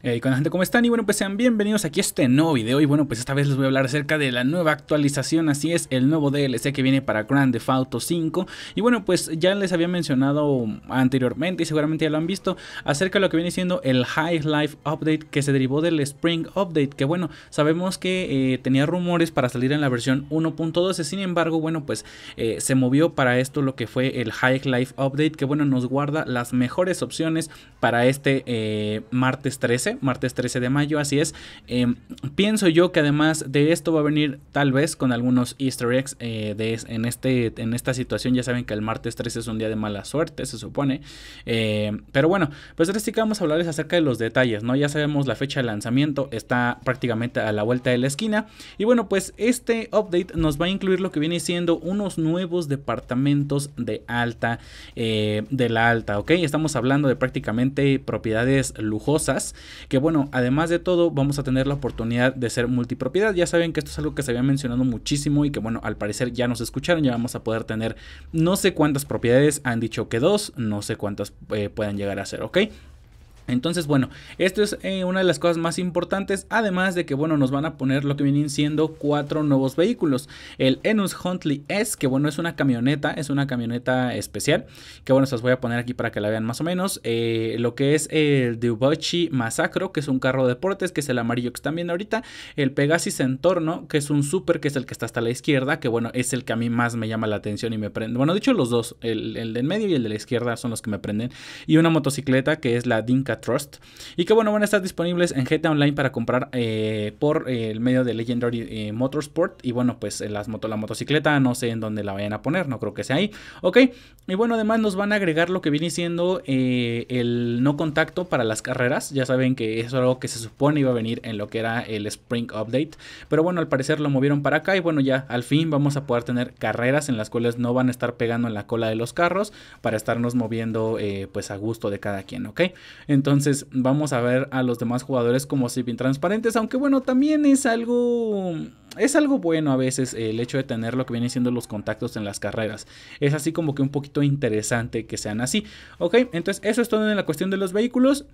con eh, la gente, ¿cómo están? Y bueno, pues sean bienvenidos aquí a este nuevo video. Y bueno, pues esta vez les voy a hablar acerca de la nueva actualización. Así es, el nuevo DLC que viene para Grand Theft Auto 5. Y bueno, pues ya les había mencionado anteriormente y seguramente ya lo han visto acerca de lo que viene siendo el High Life Update que se derivó del Spring Update. Que bueno, sabemos que eh, tenía rumores para salir en la versión 1.12. Sin embargo, bueno, pues eh, se movió para esto lo que fue el High Life Update. Que bueno, nos guarda las mejores opciones para este martes 13 martes 13 de mayo, así es. Eh, pienso yo que además de esto va a venir tal vez con algunos easter eggs eh, de, en, este, en esta situación. Ya saben que el martes 13 es un día de mala suerte, se supone. Eh, pero bueno, pues ahora sí que vamos a hablarles acerca de los detalles, ¿no? Ya sabemos la fecha de lanzamiento, está prácticamente a la vuelta de la esquina. Y bueno, pues este update nos va a incluir lo que viene siendo unos nuevos departamentos de alta, de la alta, ¿ok? Estamos hablando de prácticamente propiedades lujosas que bueno, además de todo, vamos a tener la oportunidad de ser multipropiedad. Ya saben que esto es algo que se había mencionado muchísimo y que bueno, al parecer ya nos escucharon, ya vamos a poder tener no sé cuántas propiedades, han dicho que dos, no sé cuántas pueden eh, puedan llegar a ser, ¿ok? Entonces, bueno, esto es eh, una de las cosas más importantes, además de que, bueno, nos van a poner lo que vienen siendo cuatro nuevos vehículos. El Enus Huntley S, que bueno, es una camioneta, es una camioneta especial, que bueno, se las voy a poner aquí para que la vean más o menos. Eh, lo que es el Dubochi Masacro, que es un carro de deportes, que es el amarillo que están viendo ahorita. El Pegasus Entorno, que es un super, que es el que está hasta la izquierda, que bueno, es el que a mí más me llama la atención y me prende. Bueno, dicho los dos, el, el del medio y el de la izquierda son los que me prenden. Y una motocicleta que es la Dinka Trust. Y que bueno, van a estar disponibles en GTA Online para comprar eh, por eh, el medio de Legendary eh, Motorsport. Y bueno, pues las moto, la motocicleta, no sé en dónde la vayan a poner, no creo que sea ahí. Ok, y bueno, además nos van a agregar lo que viene siendo el no contacto para las carreras. Ya saben que es algo que se supone iba a venir en lo que era el Spring Update. Pero bueno, al parecer lo movieron para acá y bueno, ya al fin vamos a poder tener carreras en las cuales no van a estar pegando en la cola de los carros para estarnos moviendo pues a gusto de cada quien, ¿ok? Entonces, entonces vamos a ver a los demás jugadores como si bien transparentes, aunque bueno, también es algo... Es algo bueno a veces el hecho de tener lo que vienen siendo los contactos en las carreras. Es así como que un poquito interesante que sean así. Ok, entonces eso es todo en la cuestión de los vehículos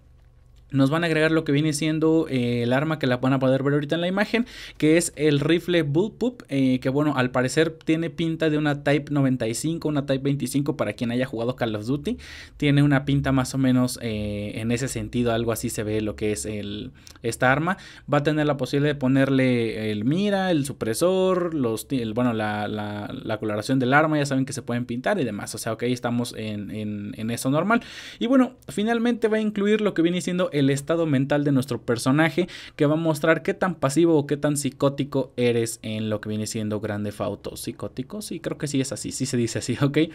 nos van a agregar lo que viene siendo eh, el arma que la van a poder ver ahorita en la imagen, que es el rifle Bullpup, eh, que bueno, al parecer tiene pinta de una Type 95, una Type 25 para quien haya jugado Call of Duty, tiene una pinta más o menos eh, en ese sentido, algo así se ve lo que es el, esta arma, va a tener la posibilidad de ponerle el mira, el supresor, los, bueno, la, coloración del arma, ya saben que se pueden pintar y demás. O sea, ok, estamos en, eso normal. Y bueno, finalmente va a incluir lo que viene siendo el estado mental de nuestro personaje, que va a mostrar qué tan pasivo o qué tan psicótico eres en lo que viene siendo Grande Fauto. ¿Psicótico? Sí, creo que sí es así, sí se dice así, ok. Eh,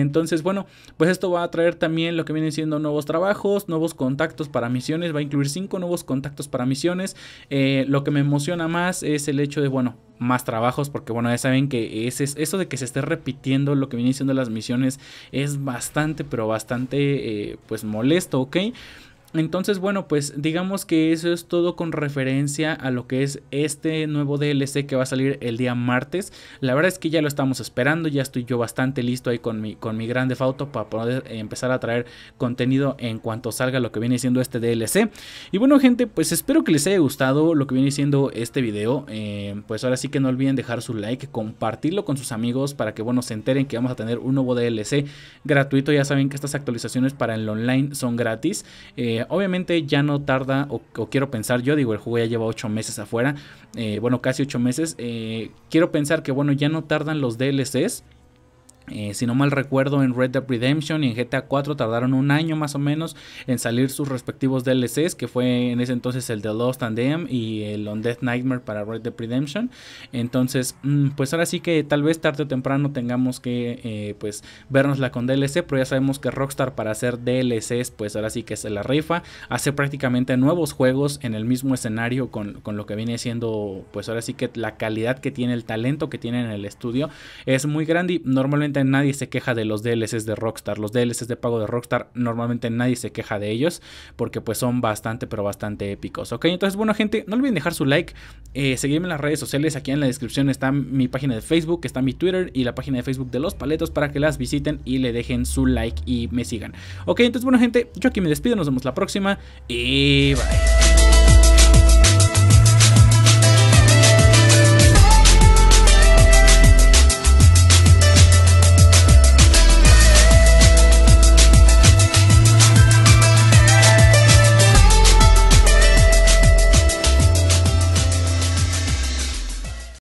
entonces, bueno, pues esto va a traer también lo que viene siendo nuevos trabajos, nuevos contactos para misiones, va a incluir cinco nuevos contactos para misiones. Eh, lo que me emociona más es el hecho de, bueno, más trabajos, porque bueno, ya saben que ese, eso de que se esté repitiendo lo que vienen siendo las misiones es bastante, pero bastante, eh, pues molesto, ¿ok? Entonces, bueno, pues digamos que eso es todo con referencia a lo que es este nuevo DLC que va a salir el día martes. La verdad es que ya lo estamos esperando, ya estoy yo bastante listo ahí con mi, con mi grande fauto para poder empezar a traer contenido en cuanto salga lo que viene siendo este DLC. Y bueno, gente, pues espero que les haya gustado lo que viene siendo este video. Eh, pues ahora sí que no olviden dejar su like, compartirlo con sus amigos para que, bueno, se enteren que vamos a tener un nuevo DLC gratuito. Ya saben que estas actualizaciones para el online son gratis. Eh, eh, obviamente ya no tarda, o, quiero pensar yo, digo, el juego ya lleva 8 meses afuera, eh, bueno, casi 8 meses, eh, quiero pensar que, bueno, ya no tardan los DLCs eh, si no mal recuerdo, en Red Dead Redemption y en GTA 4 tardaron un año más o menos en salir sus respectivos DLCs, que fue en ese entonces el The Lost and Damn y el On Death Nightmare para Red Dead Redemption. Entonces, mm, pues ahora sí que tal vez tarde o temprano tengamos que eh, pues vernosla con DLC, pero ya sabemos que Rockstar para hacer DLCs, pues ahora sí que es la rifa, hace prácticamente nuevos juegos en el mismo escenario con, con lo que viene siendo, pues ahora sí que la calidad que tiene, el talento que tiene en el estudio es muy grande y normalmente nadie se queja de los DLCs de Rockstar. Los DLCs de pago de Rockstar normalmente nadie se queja de ellos porque pues son bastante pero bastante épicos. Ok, entonces bueno gente, no olviden dejar su like, eh, seguirme en las redes sociales, aquí en la descripción está mi página de Facebook, está mi Twitter y la página de Facebook de Los Paletos para que las visiten y le dejen su like y me sigan. Ok, entonces bueno gente, yo aquí me despido, nos vemos la próxima y bye.